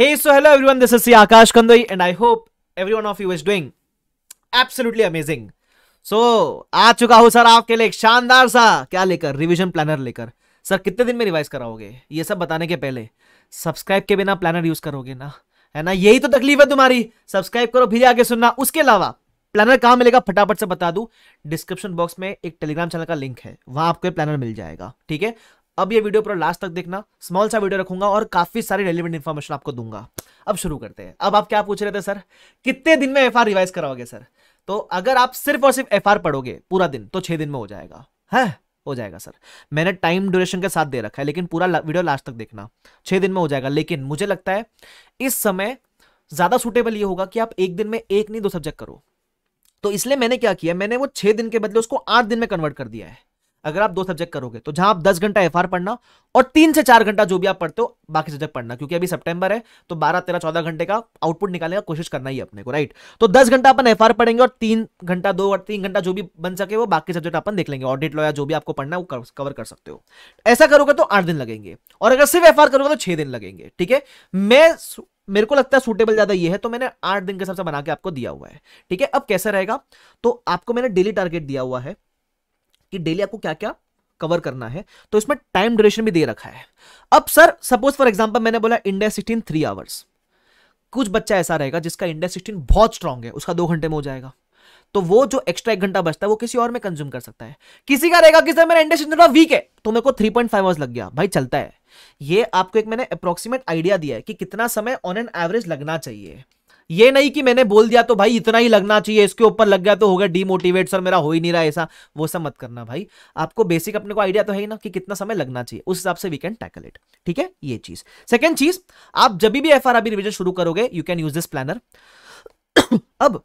Hey, so hello everyone, this is C. Akash Kandoi and I hope every one of you is doing absolutely amazing. So, आ चुका हूँ sir आपके लिए एक शानदार सा क्या लेकर रिविजन प्लानर लेकर सर कितने दिन में रिवाइज कराओगे ये सब बताने के पहले सब्सक्राइब के बिना प्लानर यूज करोगे ना है ना यही तो तकलीफ है तुम्हारी सब्सक्राइब करो फिर आगे सुनना उसके अलावा प्लानर कहाँ मिलेगा फटाफट से बता दूं डिस्क्रिप्शन बॉक्स में एक टेलीग्राम चैनल का लिंक है वहां आपको प्लानर मिल जाएगा ठीक है अब ये वीडियो पूरा लास्ट तक देखना स्मॉल सा वीडियो रखूंगा और काफी सारी रेलिवेंट इन्फॉर्मेशन आपको दूंगा अब शुरू करते हैं अब आप क्या पूछ रहे थे सर कितने दिन में एफ रिवाइज कराओगे सर तो अगर आप सिर्फ और सिर्फ एफ पढ़ोगे पूरा दिन तो छह दिन में हो जाएगा है हो जाएगा सर मैंने टाइम ड्यूरेशन के साथ दे रखा है लेकिन पूरा वीडियो लास्ट तक देखना छह दिन में हो जाएगा लेकिन मुझे लगता है इस समय ज्यादा सुटेबल ये होगा कि आप एक दिन में एक नहीं दो सब्जेक्ट करो तो इसलिए मैंने क्या किया मैंने वो छह दिन के बदले उसको आठ दिन में कन्वर्ट कर दिया है अगर आप दो सब्जेक्ट करोगे तो जहां आप दस घंटा एफ पढ़ना और तीन से चार घंटा जो भी आप पढ़ते हो बाकी सब्जेक्ट पढ़ना क्योंकि अभी सितंबर है तो बारह तेरह चौदह घंटे का आउटपुट निकालने का कोशिश करना ही अपने को राइट तो दस घंटा अपन एफ पढ़ेंगे और तीन घंटा दो और तीन घंटा जो भी बन सके वो बाकी सब्जेक्ट अपन देख लेंगे ऑडिट लॉ या जो भी आपको पढ़ना है वो कवर कर सकते हो ऐसा करोगे तो आठ दिन लगेंगे और अगर सिर्फ एफ करोगे तो छह दिन लगेंगे ठीक है मैं मेरे को लगता है सूटेबल ज्यादा ये है तो मैंने आठ दिन के हिसाब से बना के आपको दिया हुआ है ठीक है अब कैसा रहेगा तो आपको मैंने डेली टारगेट दिया हुआ है कि डेली आपको क्या क्या कवर करना है तो इसमें टाइम ड्यूरेशन भी दे रखा है अब सर सपोज फॉर एग्जाम्पल मैंने बोला इंडिया सिक्सटीन थ्री आवर्स कुछ बच्चा ऐसा रहेगा जिसका इंडिया सिक्सटीन बहुत स्ट्रांग है उसका दो घंटे में हो जाएगा तो वो जो एक्स्ट्रा एक घंटा बचता है वो किसी और में कंज्यूम कर सकता है किसी का रहेगा कि सर मेरा इंडिया सिक्सटीन थोड़ा वीक है तो मेरे को थ्री पॉइंट फाइव आवर्स लग गया भाई चलता है ये आपको एक मैंने अप्रोक्सीमेट आइडिया दिया है कि कितना समय ऑन एन एवरेज लगना चाहिए ये नहीं कि मैंने बोल दिया तो भाई इतना ही लगना चाहिए इसके ऊपर लग गया तो हो गया डीमोटिवेट सर मेरा हो ही नहीं रहा ऐसा वो सब मत करना भाई आपको बेसिक अपने को आइडिया तो है ही ना कि कितना समय लगना चाहिए उस हिसाब से वी कैन टैकल इट ठीक है ये चीज सेकेंड चीज आप जब भी एफ आर रिविजन शुरू करोगे you can use this planner अब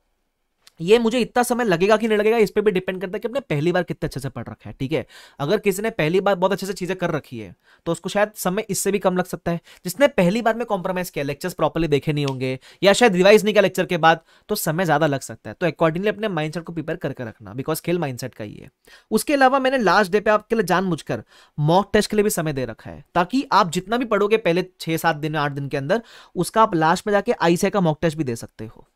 ये मुझे इतना समय लगेगा कि नहीं लगेगा इस पर भी डिपेंड करता है कि अपने पहली बार कितने अच्छे से पढ़ रखा है ठीक है अगर किसी ने पहली बार बहुत अच्छे से चीज़ें कर रखी है तो उसको शायद समय इससे भी कम लग सकता है जिसने पहली बार में कॉम्प्रोमाइज़ किया लेक्चर्स प्रॉपरली देखे नहीं होंगे या शायद रिवाइज नहीं किया लेक्चर के बाद तो समय ज़्यादा लग सकता है तो अकॉर्डिंगली अपने माइंड को प्रिपेयर करके रखना बिकॉज खेल माइंड का ही है उसके अलावा मैंने लास्ट डे पर आपके लिए जानबूझकर मॉक टेस्ट के लिए भी समय दे रखा है ताकि आप जितना भी पढ़ोगे पहले छः सात दिन आठ दिन के अंदर उसका आप लास्ट में जाके आईसीआई का मॉक टेस्ट भी दे सकते हो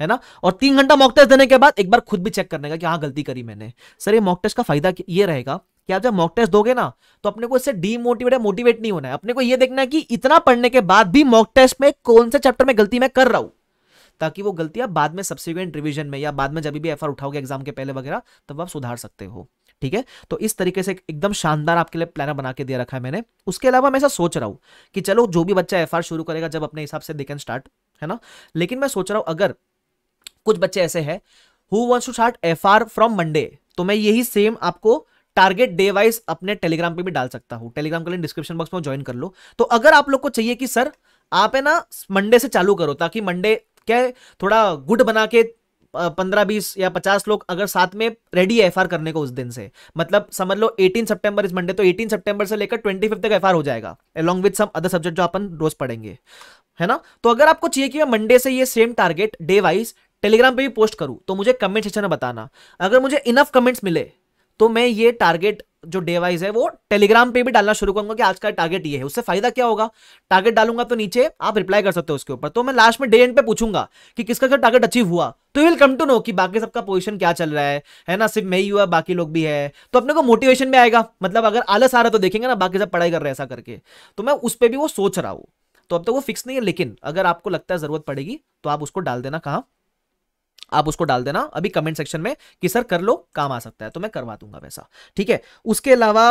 है ना और तीन घंटा मॉक टेस्ट देने के बाद एक बार खुद भी चेक करने का कि हाँ गलती करी मैंने सर ये मॉक टेस्ट का फायदा ये रहेगा कि आप जब मॉक टेस्ट दोगे ना तो अपने को इससे डीमोटिवेट मोटिवेट नहीं होना है अपने को ये देखना है कि इतना पढ़ने के बाद भी मॉक टेस्ट में कौन से चैप्टर में गलती मैं कर रहा हूँ ताकि वो गलतियां बाद में सब्सिक्वेंट रिविजन में या बाद में जब भी एफ उठाओगे एग्जाम के पहले वगैरह तब आप सुधार सकते हो ठीक है तो इस तरीके से एकदम शानदार आपके लिए प्लानर बना के दे रखा है मैंने उसके अलावा मैं ऐसा सोच रहा हूँ कि चलो जो भी बच्चा एफ शुरू करेगा जब अपने हिसाब से दे कैन स्टार्ट है ना लेकिन मैं सोच रहा हूँ अगर कुछ बच्चे ऐसे हैं who wants to start F R from Monday तो मैं यही सेम आपको टारगेट डे वाइज अपने टेलीग्राम पे भी डाल सकता हूँ टेलीग्राम का लिंक डिस्क्रिप्शन बॉक्स में ज्वाइन कर लो तो अगर आप लोग को चाहिए कि सर आप है ना मंडे से चालू करो ताकि मंडे क्या थोड़ा गुड बना के पंद्रह बीस या पचास लोग अगर साथ में रेडी है एफ करने को उस दिन से मतलब समझ लो एटीन सितंबर इस मंडे तो एटीन सितंबर से लेकर ट्वेंटी फिफ्थ तक एफ हो जाएगा along with some other subject जो अपन रोज पढ़ेंगे है ना तो अगर आपको चाहिए कि मैं मंडे से ये same target day wise Telegram पे भी पोस्ट करूँ तो मुझे कमेंट सेक्शन में बताना अगर मुझे इनफ कमेंट्स मिले तो मैं ये टारगेट जो डे वाइज है वो टेलीग्राम पे भी डालना शुरू करूंगा कि आज का टारगेट ये है उससे फायदा क्या होगा टारगेट डालूंगा तो नीचे आप रिप्लाई कर सकते हो उसके ऊपर तो मैं लास्ट में डे एंड पे पूछूंगा कि किसका क्या टारगेट अचीव हुआ तो विल कम टू नो कि बाकी सबका पोजीशन क्या चल रहा है है ना सिर्फ मैं ही हुआ बाकी लोग भी है तो अपने को मोटिवेशन भी आएगा मतलब अगर आलस आ रहा है तो देखेंगे ना बाकी सब पढ़ाई कर रहे ऐसा करके तो मैं उस पर भी वो सोच रहा हूँ तो अब तक तो वो फिक्स नहीं है लेकिन अगर आपको लगता है जरूरत पड़ेगी तो आप उसको डाल देना कहाँ आप उसको डाल देना अभी कमेंट सेक्शन में कि सर कर लो काम आ सकता है तो मैं करवा दूंगा वैसा ठीक है उसके अलावा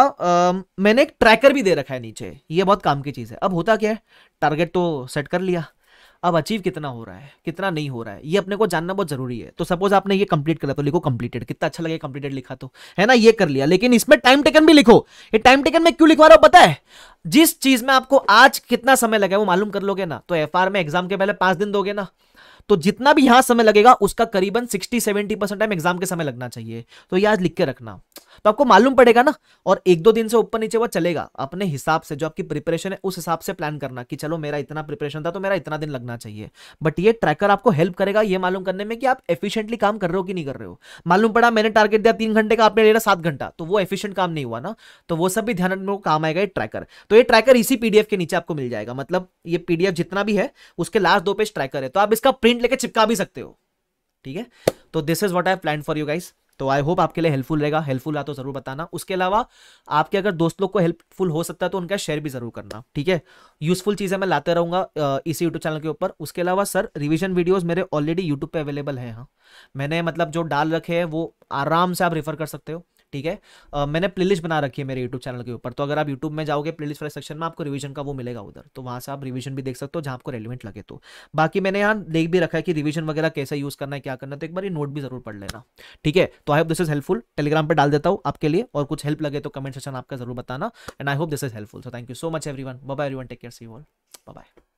मैंने एक ट्रैकर भी दे रखा है नीचे ये बहुत काम की चीज़ है अब होता क्या है टारगेट तो सेट कर लिया अब अचीव कितना हो रहा है कितना नहीं हो रहा है ये अपने को जानना बहुत जरूरी है तो सपोज आपने ये कंप्लीट करा तो लिखो कंप्लीटेड कितना अच्छा लगे कंप्लीटेड लिखा तो है ना ये कर लिया लेकिन इसमें टाइम टेकन भी लिखो ये टाइम टेकन में क्यों लिखवा रहा हूं पता है जिस चीज में आपको आज कितना समय लगा वो मालूम कर लोगे ना तो एफ में एग्जाम के पहले पांच दिन दोगे ना तो जितना भी यहां समय लगेगा उसका करीबन sixty seventy percent time exam के समय लगना चाहिए तो यह आज लिख के रखना तो आपको मालूम पड़ेगा ना और एक दो दिन से ऊपर नीचे वह चलेगा अपने हिसाब से जो आपकी प्रिपरेशन है उस हिसाब से प्लान करना कि चलो मेरा इतना प्रिपरेशन था तो मेरा इतना दिन लगना चाहिए बट ये ट्रैकर आपको हेल्प करेगा ये मालूम करने में कि आप एफिशिएंटली काम कर रहे हो कि नहीं कर रहे हो मालूम पड़ा मैंने टारगेट दिया तीन घंटे का आपने ले रहा सात घंटा तो वो एफिशियंट काम नहीं हुआ ना तो वो सब भी ध्यान में काम आएगा ये ट्रैकर तो ये ट्रैकर इसी पीडीएफ के नीचे आपको मिल जाएगा मतलब ये पीडीएफ जितना भी है उसके लास्ट दो पेज ट्रैकर है तो आप इसका प्रिंट पेंट लेके चिपका भी सकते हो ठीक है तो this is what I plan for you guys तो आई होप आपके लिए हेल्पफुल रहेगा हेल्पफुल रहा तो जरूर बताना उसके अलावा आपके अगर दोस्त लोग को हेल्पफुल हो सकता है तो उनका शेयर भी जरूर करना ठीक है यूजफुल चीज़ें मैं लाते रहूंगा इसी यूट्यूब चैनल के ऊपर उसके अलावा सर रिविजन वीडियोज मेरे ऑलरेडी यूट्यूब पे अवेलेबल है हाँ मैंने मतलब जो डाल रखे हैं वो आराम से आप रिफर कर सकते हो ठीक है uh, मैंने प्लेलिस्ट बना रखी है मेरे यूट्यूब चैनल के ऊपर तो अगर आप यूट्यूब में जाओगे प्लेलिस्ट वाले सेक्शन में आपको रिवीजन का वो मिलेगा उधर तो वहाँ से आप रिवीजन भी देख सकते हो जहाँ आपको रेलिवेंट लगे तो बाकी मैंने यहाँ देख भी रखा है कि रिविजन वगैरह कैसे यूज़ करना है क्या करना है तो एक बार ये नोट भी जरूर पढ़ लेना ठीक है तो I hope this is helpful Telegram पर डाल देता हूँ आपके लिए और कुछ हेल्प लगे तो कमेंट सेक्शन आपका जरूर बताना and I hope this is helpful so thank you so much one bye take care see all bye